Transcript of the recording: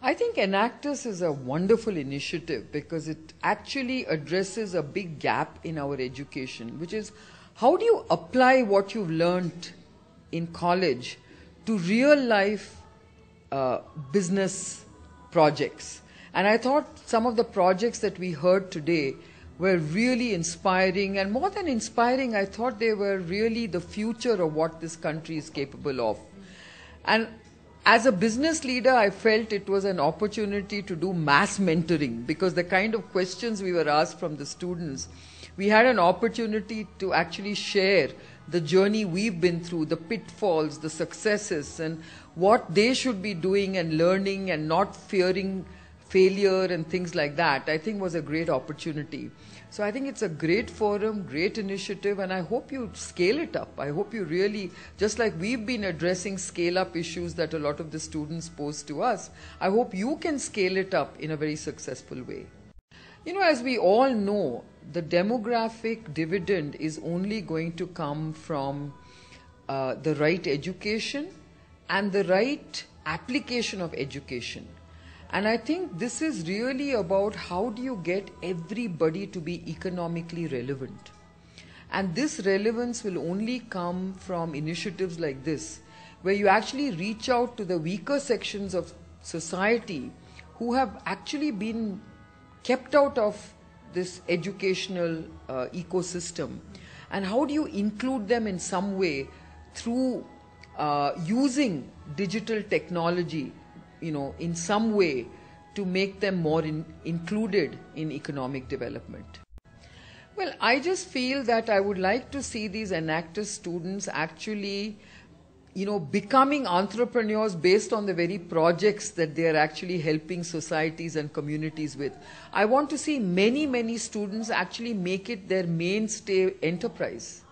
I think Enactus is a wonderful initiative because it actually addresses a big gap in our education, which is how do you apply what you've learned in college to real life uh, business projects? And I thought some of the projects that we heard today were really inspiring. And more than inspiring, I thought they were really the future of what this country is capable of. And as a business leader, I felt it was an opportunity to do mass mentoring because the kind of questions we were asked from the students, we had an opportunity to actually share the journey we've been through, the pitfalls, the successes, and what they should be doing and learning and not fearing failure and things like that, I think was a great opportunity. So I think it's a great forum, great initiative, and I hope you scale it up. I hope you really, just like we've been addressing scale up issues that a lot of the students pose to us, I hope you can scale it up in a very successful way. You know, as we all know, the demographic dividend is only going to come from uh, the right education and the right application of education. And I think this is really about how do you get everybody to be economically relevant. And this relevance will only come from initiatives like this, where you actually reach out to the weaker sections of society who have actually been kept out of this educational uh, ecosystem. And how do you include them in some way through uh, using digital technology you know, in some way to make them more in, included in economic development. Well, I just feel that I would like to see these enactor students actually, you know, becoming entrepreneurs based on the very projects that they are actually helping societies and communities with. I want to see many, many students actually make it their mainstay enterprise.